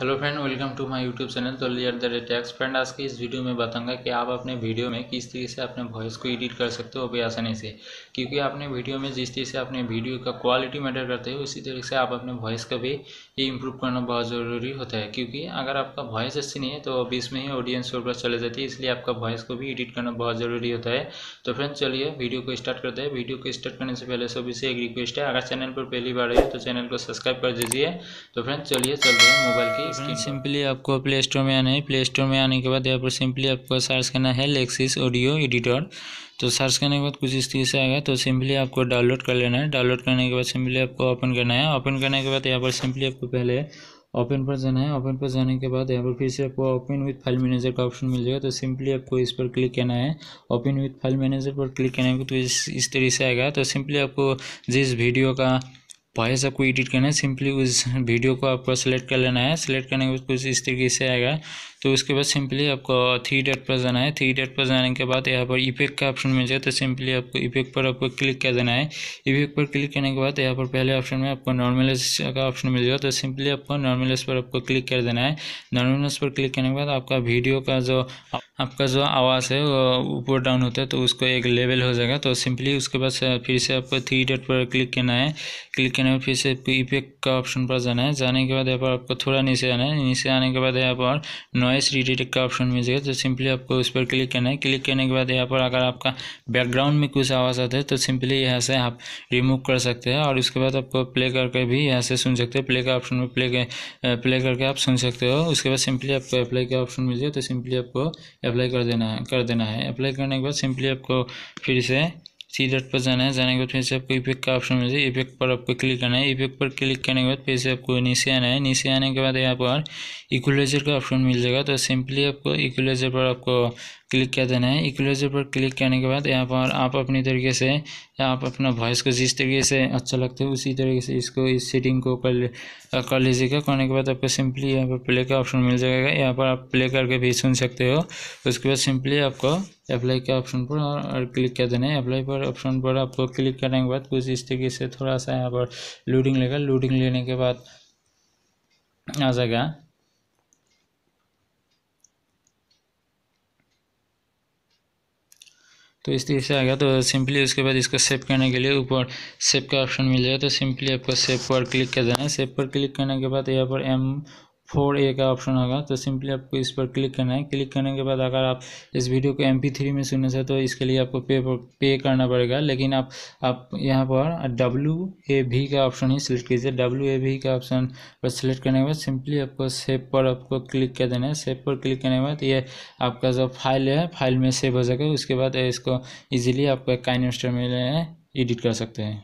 hello friend welcome to my YouTube channel तो लियर the रिटैक्स friend आज के इस वीडियो में बताऊंगा कि आप अपने वीडियो में किस तरीके से अपने वॉइस को एडिट कर सकते हो भी आसानी से क्योंकि आपने वीडियो में जिस तरीके से अपने वीडियो का क्वालिटी मैटर करते हो उसी तरीके से आप अपने वॉइस का भी ये इम्प्रूव करना बहुत ज़रूरी होता है क्योंकि अगर आपका वॉइस अच्छी नहीं है तो बीच में ही ऑडियंस ऊपर चले जाती है इसलिए आपका वॉइस को भी एडिट करना बहुत ज़रूरी होता है तो फ्रेंड चलिए वीडियो को स्टार्ट करते हैं वीडियो को स्टार्ट करने से पहले सभी से एक रिक्वेस्ट है अगर चैनल पर पहली बार है तो चैनल को सब्सक्राइब कर दीजिए तो फ्रेंड चलिए चलते हैं मोबाइल की इसके सिंपली आपको प्ले स्टोर में आना है प्ले स्टोर में आने के बाद यहाँ पर सिंपली आपको सर्च करना है लेक्सिस ऑडियो एडिटर तो सर्च करने के बाद कुछ इस तरीके से आएगा तो सिंपली आपको डाउनलोड कर लेना है डाउनलोड करने के बाद सिंपली आपको ओपन करना है ओपन करने के बाद यहाँ पर सिंपली आपको पहले ओपन पर जाना है ओपन पर जाने के बाद यहाँ पर फिर से आपको ओपन विथ फाइल मैनेजर का ऑप्शन मिल जाएगा तो सिंपली आपको इस पर क्लिक करना है ओपन विथ फाइल मैनेजर पर क्लिक करने के तो इस इस तरीके से आएगा तो सिंपली आपको जिस वीडियो का वॉइस आपको एडिट करना है सिंपली उस वीडियो को आपको सेलेक्ट कर लेना है सेलेक्ट करने के बाद कुछ इस तरीके से आएगा तो उसके बाद सिंपली आपको थ्री डेट पर जाना है थ्री डेट पर जाने के बाद यहाँ पर इफेक्ट का ऑप्शन मिल जाए तो सिंपली आपको इफेक्ट पर आपको क्लिक कर देना है इफेक्ट पर क्लिक करने के बाद यहाँ पर पहले ऑप्शन में आपको नॉर्मलाइज का ऑप्शन मिल जाएगा तो सिंपली आपको नॉर्मलाइज पर आपको क्लिक कर देना है नॉर्मलाइज पर क्लिक करने के बाद आपका वीडियो का जो आपका जो आवाज़ है वो ऊपर डाउन होता है तो उसको एक लेवल हो जाएगा तो सिंपली उसके बाद फिर से आपको थ्री डेट पर क्लिक करना है क्लिक करना जाने फिर से इफेक्ट का ऑप्शन पर जाना है जाने के बाद यहाँ पर आपको थोड़ा नीचे आना है नीचे आने के बाद यहाँ पर नॉइस रिडिटेक्ट का ऑप्शन मिल जाएगा तो सिंपली आपको उस पर क्लिक करना है क्लिक करने के बाद यहाँ पर अगर आपका बैकग्राउंड में कुछ आवाज़ आता है तो सिंपली यहाँ से आप रिमूव कर सकते हैं और उसके बाद आपको प्ले करके भी यहाँ से सुन सकते हो प्ले का ऑप्शन में प्ले प्ले करके आप सुन सकते हो उसके बाद सिंपली आपको अप्लाई का ऑप्शन मिल जाए तो सिंपली आपको अप्लाई कर देना है कर देना है अप्लाई करने के बाद सिंपली आपको फिर से सी डॉट पर जाना है जाने के बाद फिर से आपको इफेक्ट का ऑप्शन मिल जाए इफेक्ट पर आपको क्लिक करना है इफेक्ट पर क्लिक करने के बाद फिर से आपको नीचे आना है नीचे आने के बाद यहाँ पर इक्वलाइजर का ऑप्शन मिल जाएगा तो सिंपली आपको इक्वलाइजर पर आपको क्लिक कर देना है इक्वलाइजर पर क्लिक करने के बाद यहाँ पर आप अपनी तरीके से आप अपना वॉइस को जिस तरीके से अच्छा लगता है उसी तरीके से इसको इस सेटिंग को कर कर लीजिएगा करने के बाद आपको सिंपली यहाँ पर प्ले का ऑप्शन मिल जाएगा यहाँ पर आप प्ले करके भी सुन सकते हो उसके बाद सिंपली आपको अप्लाई के ऑप्शन पर और क्लिक कर देना है अप्लाई पर ऑप्शन पर आपको क्लिक करने के बाद कुछ इस तरीके से थोड़ा सा यहाँ पर लोडिंग लेगा लोडिंग लेने के बाद आ जाएगा तो इस तरीके से आ गया तो सिंपली उसके बाद इसको सेव करने के लिए ऊपर सेव का ऑप्शन मिल जाएगा तो सिंपली आपको सेव पर क्लिक कर देना है सेव पर क्लिक करने के बाद यहाँ पर एम फोर ए का ऑप्शन होगा तो सिंपली आपको इस पर क्लिक करना है क्लिक करने के बाद अगर आप इस वीडियो को एम थ्री में सुनना चाहते तो इसके लिए आपको पे पे करना पड़ेगा लेकिन आप आप यहाँ पर डब्ल्यू ए भी का ऑप्शन ही सिलेक्ट कीजिए डब्ल्यू ए भी का ऑप्शन पर सिलेक्ट करने के बाद सिंपली आपको सेव पर आपको क्लिक कर देना है सेव पर क्लिक करने के बाद ये आपका जो फाइल है फाइल में सेव हो जाएगा उसके बाद इसको ईजिली आपको काइन में एडिट कर सकते हैं